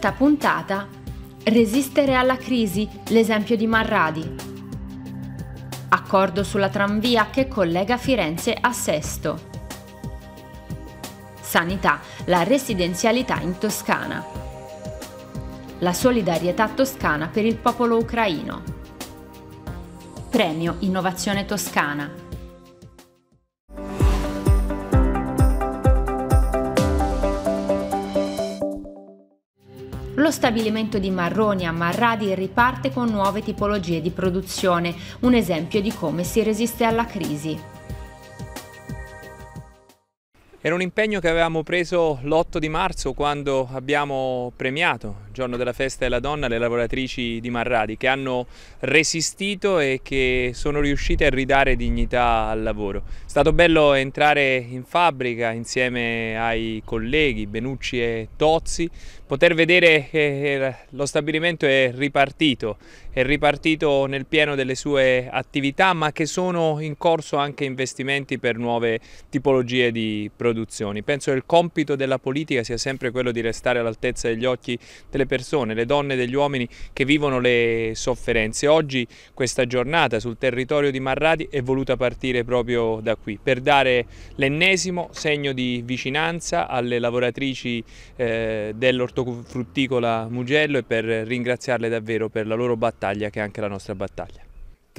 questa puntata Resistere alla crisi, l'esempio di Marradi. Accordo sulla tranvia che collega Firenze a Sesto. Sanità, la residenzialità in Toscana. La solidarietà toscana per il popolo ucraino. Premio Innovazione Toscana Lo stabilimento di Marroni a Marradi riparte con nuove tipologie di produzione, un esempio di come si resiste alla crisi. Era un impegno che avevamo preso l'8 di marzo quando abbiamo premiato giorno della festa della donna, le lavoratrici di Marradi che hanno resistito e che sono riuscite a ridare dignità al lavoro. È stato bello entrare in fabbrica insieme ai colleghi Benucci e Tozzi, poter vedere che eh, lo stabilimento è ripartito, è ripartito nel pieno delle sue attività ma che sono in corso anche investimenti per nuove tipologie di produzioni. Penso che il compito della politica sia sempre quello di restare all'altezza degli occhi delle persone persone, le donne e degli uomini che vivono le sofferenze. Oggi questa giornata sul territorio di Marradi è voluta partire proprio da qui, per dare l'ennesimo segno di vicinanza alle lavoratrici eh, dell'ortofrutticola Mugello e per ringraziarle davvero per la loro battaglia che è anche la nostra battaglia.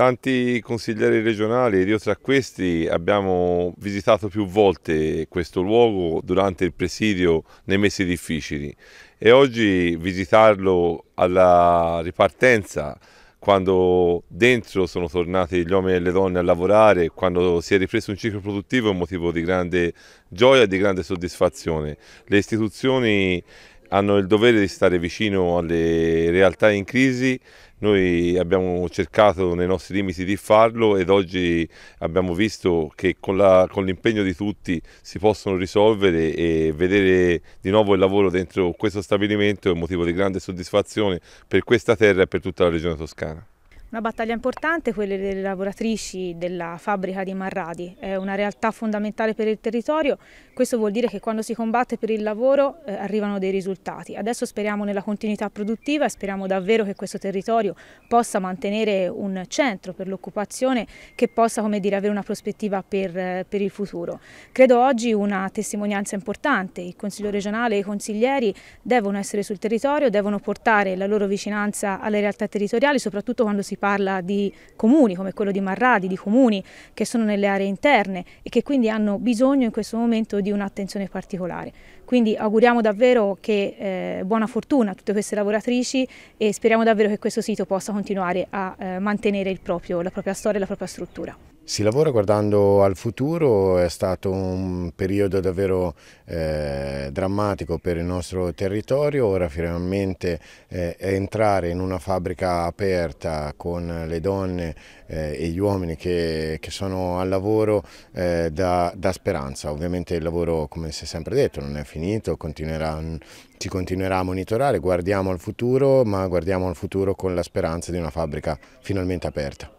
Tanti consiglieri regionali ed io tra questi abbiamo visitato più volte questo luogo durante il presidio nei mesi difficili e oggi visitarlo alla ripartenza quando dentro sono tornati gli uomini e le donne a lavorare, quando si è ripreso un ciclo produttivo è un motivo di grande gioia e di grande soddisfazione. Le istituzioni hanno il dovere di stare vicino alle realtà in crisi. Noi abbiamo cercato nei nostri limiti di farlo ed oggi abbiamo visto che con, l'impegno di tutti si possono risolvere e vedere di nuovo il lavoro dentro questo stabilimento è un motivo di grande soddisfazione per questa terra e per tutta la regione toscana. Una battaglia importante, quella delle lavoratrici della fabbrica di Marradi, è una realtà fondamentale per il territorio questo vuol dire che quando si combatte per il lavoro eh, arrivano dei risultati. Adesso speriamo nella continuità produttiva e speriamo davvero che questo territorio possa mantenere un centro per l'occupazione che possa come dire, avere una prospettiva per, eh, per, il futuro. Credo oggi una testimonianza importante. Il Consiglio regionale e i consiglieri devono essere sul territorio, devono portare la loro vicinanza alle realtà territoriali, soprattutto quando si parla di comuni come quello di Marradi, di comuni che sono nelle aree interne e che quindi hanno bisogno in questo momento di di un'attenzione particolare. Quindi auguriamo davvero che eh, buona fortuna a tutte queste lavoratrici e speriamo davvero che questo sito possa continuare a eh, mantenere proprio, la propria storia e la propria struttura. Si lavora guardando al futuro, è stato un periodo davvero eh, drammatico per il nostro territorio, ora finalmente eh, entrare in una fabbrica aperta con le donne eh, e gli uomini che, che sono al lavoro eh, da, da, speranza. Ovviamente il lavoro, come si è sempre detto, non è finito, continuerà, ci continuerà a monitorare, guardiamo al futuro, ma guardiamo al futuro con la speranza di una fabbrica finalmente aperta.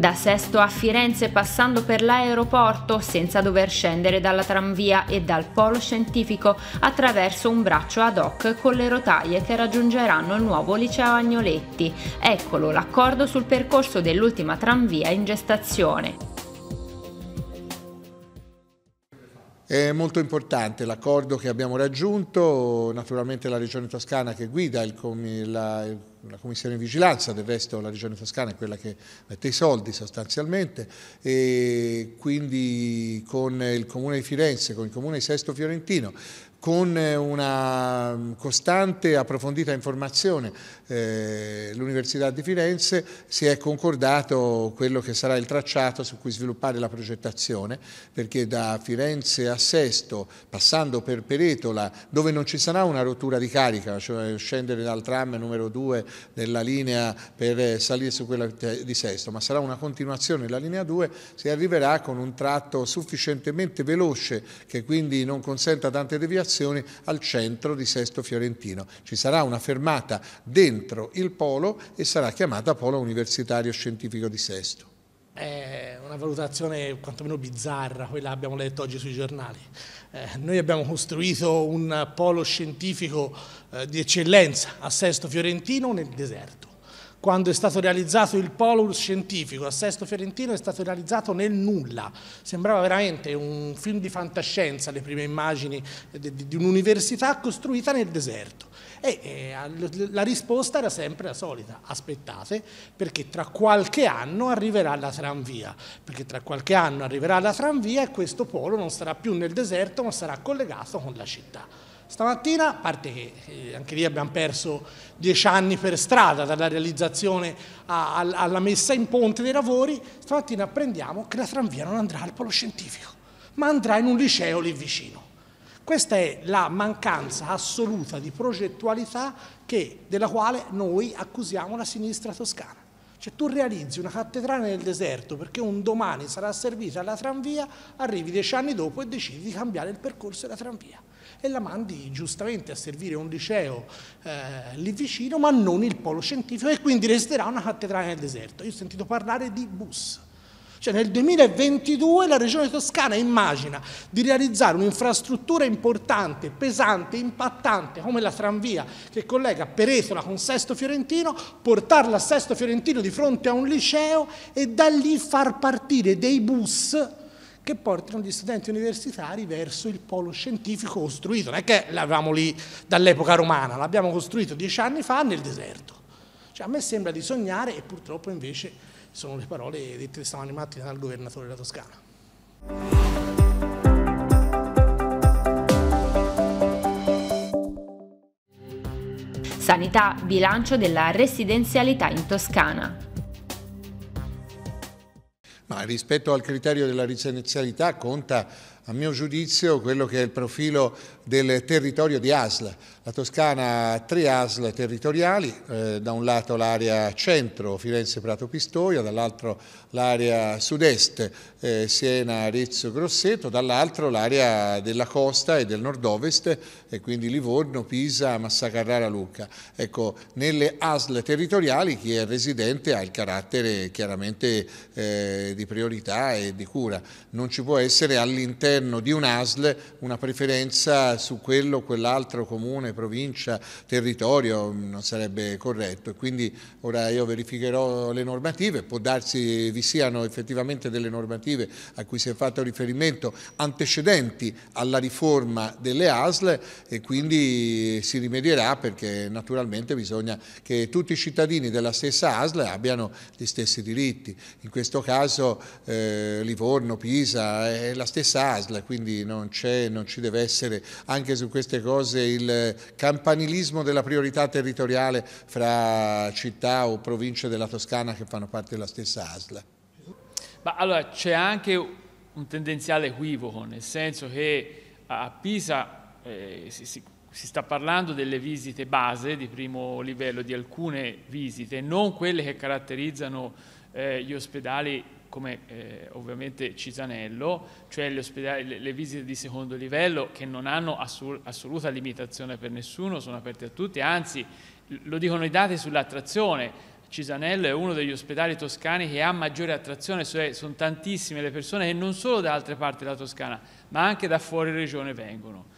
da Sesto a Firenze passando per l'aeroporto senza dover scendere dalla tranvia e dal polo scientifico attraverso un braccio ad hoc con le rotaie che raggiungeranno il nuovo liceo Agnoletti. Eccolo l'accordo sul percorso dell'ultima tranvia in gestazione. È molto importante l'accordo che abbiamo raggiunto, naturalmente la Regione Toscana che guida il, la, il la commissione di vigilanza, del resto la regione toscana è quella che mette i soldi sostanzialmente e quindi con il comune di Firenze, con il comune di Sesto Fiorentino con eh, una costante e approfondita informazione. Eh, L'Università di Firenze si è concordato quello che sarà il tracciato su cui sviluppare la progettazione, perché da Firenze a Sesto, passando per Peretola, dove non ci sarà una rottura di carica, cioè scendere dal tram numero 2 della linea per eh, salire su quella di Sesto, ma sarà una continuazione della linea 2, si arriverà con un tratto sufficientemente veloce che quindi non consenta tante deviazioni stazioni al centro di Sesto Fiorentino. Ci sarà una fermata dentro il polo e sarà chiamata Polo Universitario Scientifico di Sesto. È una valutazione quantomeno bizzarra, quella abbiamo letto oggi sui giornali. Eh, noi abbiamo costruito un polo scientifico eh, di eccellenza a Sesto Fiorentino nel deserto quando è stato realizzato il polo scientifico a Sesto Fiorentino è stato realizzato nel nulla, sembrava veramente un film di fantascienza le prime immagini di, un'università costruita nel deserto e eh, la risposta era sempre la solita, aspettate perché tra qualche anno arriverà la tranvia, perché tra qualche anno arriverà la tranvia e questo polo non sarà più nel deserto ma sarà collegato con la città. Stamattina, a parte che eh, anche lì abbiamo perso dieci anni per strada dalla realizzazione alla messa in ponte dei lavori, stamattina apprendiamo che la tranvia non andrà al polo scientifico, ma andrà in un liceo lì vicino. Questa è la mancanza assoluta di progettualità che, della quale noi accusiamo la sinistra toscana. Cioè tu realizzi una cattedrale nel deserto perché un domani sarà servita la tranvia, arrivi dieci anni dopo e decidi di cambiare il percorso della tranvia e la mandi giustamente a servire un liceo eh, lì vicino ma non il polo scientifico e quindi resterà una cattedrale nel deserto. Io ho sentito parlare di bus cioè nel 2022 la Regione Toscana immagina di realizzare un'infrastruttura importante, pesante, impattante come la tranvia che collega Peretola con Sesto Fiorentino, portarla a Sesto Fiorentino di fronte a un liceo e da lì far partire dei bus che portano gli studenti universitari verso il polo scientifico costruito. Non è che l'avevamo lì dall'epoca romana, l'abbiamo costruito dieci anni fa nel deserto. Cioè, a me sembra di sognare e purtroppo invece sono le parole dette stamani mattina dal governatore della Toscana. Sanità, bilancio della residenzialità in Toscana. Ma rispetto al criterio della residenzialità conta a mio giudizio quello che è il profilo del territorio di ASL. La Toscana ha tre ASL territoriali, eh, da un lato l'area centro, Firenze-Prato-Pistoia, dall'altro l'area sud-est, eh, Siena-Arezzo-Grosseto, dall'altro l'area della costa e del nord-ovest, e quindi Livorno, Pisa, Massacarrara-Lucca. Ecco, nelle ASL territoriali chi è residente ha il carattere chiaramente eh, di priorità e di cura. Non ci può essere all'interno all'interno di un'ASL una preferenza su quello, o quell'altro comune, provincia, territorio non sarebbe corretto. Quindi ora io verificherò le normative, può darsi vi siano effettivamente delle normative a cui si è fatto riferimento antecedenti alla riforma delle ASL e quindi si rimedierà perché naturalmente bisogna che tutti i cittadini della stessa ASL abbiano gli stessi diritti. In questo caso eh, Livorno, Pisa, è la stessa ASL ASL, quindi non, non ci deve essere anche su queste cose il campanilismo della priorità territoriale fra città o province della Toscana che fanno parte della stessa ASL. Ma allora c'è anche un tendenziale equivoco, nel senso che a Pisa eh, si, si, si, sta parlando delle visite base di primo livello, di alcune visite, non quelle che caratterizzano eh, gli ospedali come eh, ovviamente Cisanello, cioè le, le, visite di secondo livello che non hanno assol assoluta limitazione per nessuno, sono aperte a tutti, anzi lo dicono i dati sull'attrazione. Cisanello è uno degli ospedali toscani che ha maggiore attrazione, cioè sono tantissime le persone che non solo da altre parti della Toscana, ma anche da fuori regione vengono.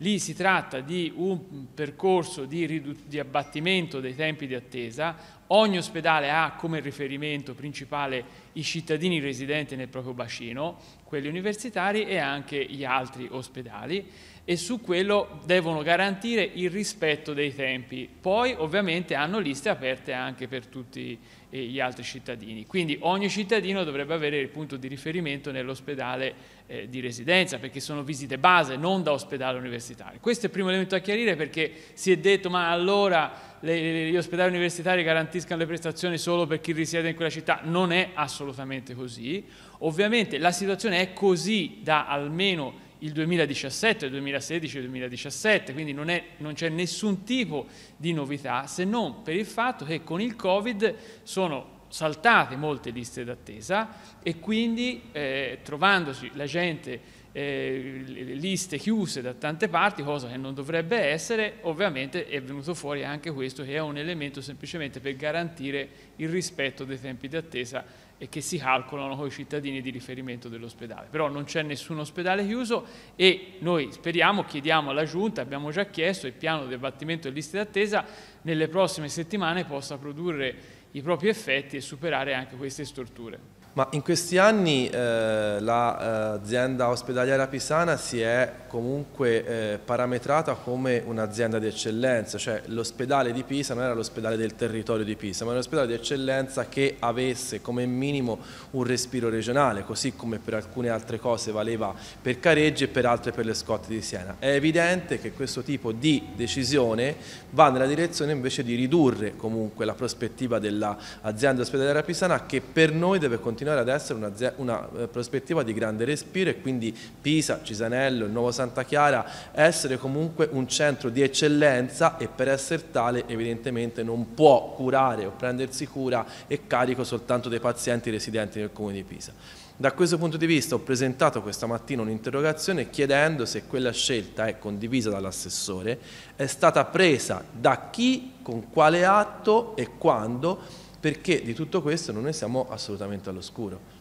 Lì si tratta di un percorso di, di, abbattimento dei tempi di attesa. Ogni ospedale ha come riferimento principale i cittadini residenti nel proprio bacino, quelli universitari e anche gli altri ospedali e su quello devono garantire il rispetto dei tempi. Poi ovviamente hanno liste aperte anche per tutti e gli altri cittadini. Quindi ogni cittadino dovrebbe avere il punto di riferimento nell'ospedale eh, di residenza, perché sono visite base, non da ospedale universitario. Questo è il primo elemento a chiarire perché si è detto ma allora le, gli ospedali universitari garantiscano le prestazioni solo per chi risiede in quella città. Non è assolutamente così. Ovviamente la situazione è così da almeno il 2017, il 2016 il 2017, quindi non, è, non c'è nessun tipo di novità se non per il fatto che con il Covid sono saltate molte liste d'attesa e quindi eh, trovandosi la gente eh, liste chiuse da tante parti, cosa che non dovrebbe essere, ovviamente è venuto fuori anche questo che è un elemento semplicemente per garantire il rispetto dei tempi di attesa e che si calcolano con i cittadini di riferimento dell'ospedale. Però non c'è nessun ospedale chiuso e noi speriamo, chiediamo alla Giunta, abbiamo già chiesto il piano di abbattimento e liste d'attesa nelle prossime settimane possa produrre i propri effetti e superare anche queste storture. Ma in questi anni eh, l'azienda la, eh, ospedaliera pisana si è comunque eh, parametrata come un'azienda di eccellenza, cioè l'ospedale di Pisa non era l'ospedale del territorio di Pisa, ma era l'ospedale di eccellenza che avesse come minimo un respiro regionale, così come per alcune altre cose valeva per Careggi e per altre per le scotte di Siena. È evidente che questo tipo di decisione va nella direzione invece di ridurre comunque la prospettiva dell'azienda ospedaliera pisana che per noi deve continuare continuare ad essere una, una eh, prospettiva di grande respiro e quindi Pisa, Cisanello, il nuovo Santa Chiara, essere comunque un centro di eccellenza e per essere tale evidentemente non può curare o prendersi cura e carico soltanto dei pazienti residenti nel comune di Pisa. Da questo punto di vista ho presentato questa mattina un'interrogazione chiedendo se quella scelta è condivisa dall'assessore, è stata presa da chi, con quale atto e quando perché di tutto questo non ne siamo assolutamente all'oscuro.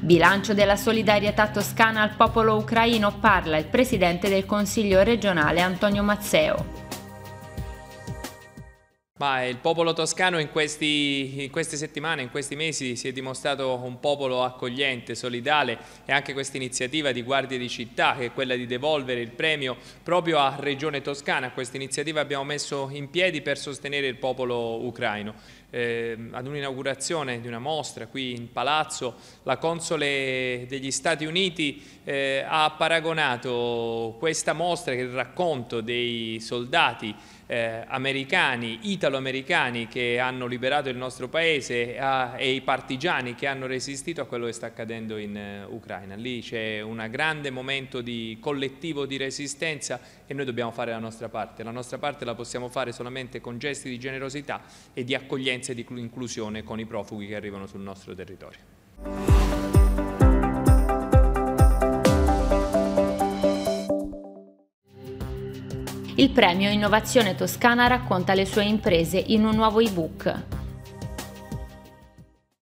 Bilancio della solidarietà toscana al popolo ucraino parla il presidente del Consiglio regionale Antonio Mazzeo. Ma il popolo toscano in, questi, in, queste settimane, in questi mesi si è dimostrato un popolo accogliente, solidale e anche questa iniziativa di Guardie di Città che è quella di devolvere il premio proprio a Regione Toscana, questa iniziativa abbiamo messo in piedi per sostenere il popolo ucraino. Eh, ad un'inaugurazione di una mostra qui in palazzo la console degli Stati Uniti eh, ha paragonato questa mostra che è il racconto dei soldati eh, americani, italo-americani che hanno liberato il nostro paese a, eh, e i partigiani che hanno resistito a quello che sta accadendo in eh, Ucraina. Lì c'è un grande momento di collettivo di resistenza e noi dobbiamo fare la nostra parte. La nostra parte la possiamo fare solamente con gesti di generosità e di accoglienza e di inclusione con i profughi che arrivano sul nostro territorio. Il premio Innovazione Toscana racconta le sue imprese in un nuovo ebook.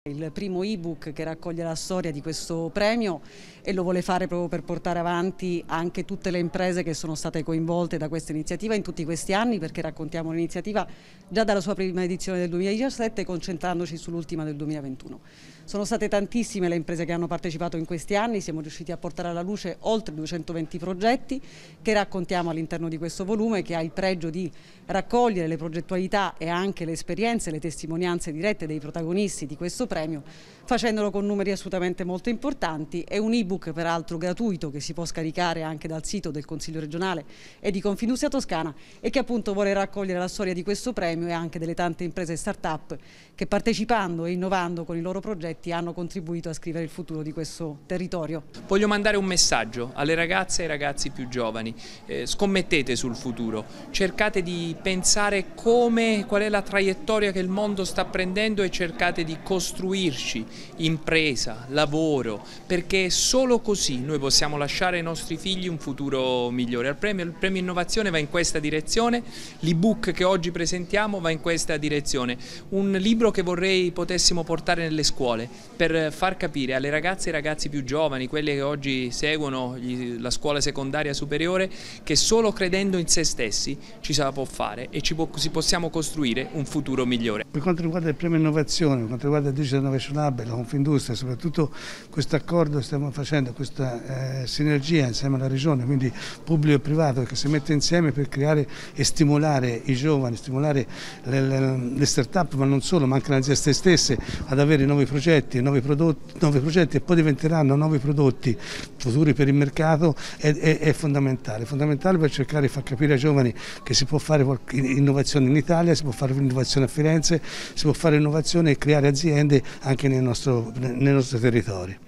Il primo ebook che raccoglie la storia di questo premio e lo vuole fare proprio per portare avanti anche tutte le imprese che sono state coinvolte da questa iniziativa in tutti questi anni perché raccontiamo l'iniziativa già dalla sua prima edizione del 2017 concentrandoci sull'ultima del 2021. Sono state tantissime le imprese che hanno partecipato in questi anni, siamo riusciti a portare alla luce oltre 220 progetti che raccontiamo all'interno di questo volume che ha il pregio di raccogliere le progettualità e anche le esperienze, le testimonianze dirette dei protagonisti di questo premio facendolo con numeri assolutamente molto importanti e unibili ebook peraltro gratuito che si può scaricare anche dal sito del Consiglio regionale e di Confindustria Toscana e che appunto vuole raccogliere la storia di questo premio e anche delle tante imprese e start-up che partecipando e innovando con i loro progetti hanno contribuito a scrivere il futuro di questo territorio. Voglio mandare un messaggio alle ragazze e ai ragazzi più giovani, eh, scommettete sul futuro, cercate di pensare come, qual è la traiettoria che il mondo sta prendendo e cercate di costruirci impresa, lavoro, perché solo Solo così noi possiamo lasciare ai nostri figli un futuro migliore. Il premio, il premio Innovazione va in questa direzione, l'ebook che oggi presentiamo va in questa direzione. Un libro che vorrei potessimo portare nelle scuole per far capire alle ragazze e ai ragazzi più giovani, quelle che oggi seguono la scuola secondaria superiore, che solo credendo in se stessi ci si può fare e ci può, possiamo costruire un futuro migliore. Per quanto riguarda il premio Innovazione, per quanto riguarda il Digital Innovation Hub e la Confindustria, soprattutto questo accordo stiamo facendo facendo questa eh, sinergia insieme alla Regione, quindi pubblico e privato, che si mette insieme per creare e stimolare i giovani, stimolare le, le, le start-up, ma non solo, ma anche le aziende stesse ad avere nuovi progetti, nuovi, prodotti, nuovi progetti e poi diventeranno nuovi prodotti futuri per il mercato, è, è, è fondamentale. fondamentale per cercare di far capire ai giovani che si può fare innovazione in Italia, si può fare innovazione a Firenze, si può fare innovazione e creare aziende anche nei nostri territori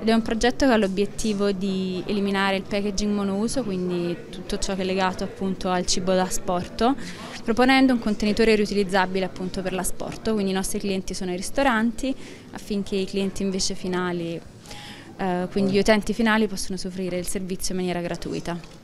ed è un progetto che ha l'obiettivo di eliminare il packaging monouso, quindi tutto ciò che è legato appunto al cibo da sporto, proponendo un contenitore riutilizzabile appunto per l'asporto, quindi i nostri clienti sono i ristoranti affinché i clienti invece finali, eh, quindi gli utenti finali possono soffrire il servizio in maniera gratuita.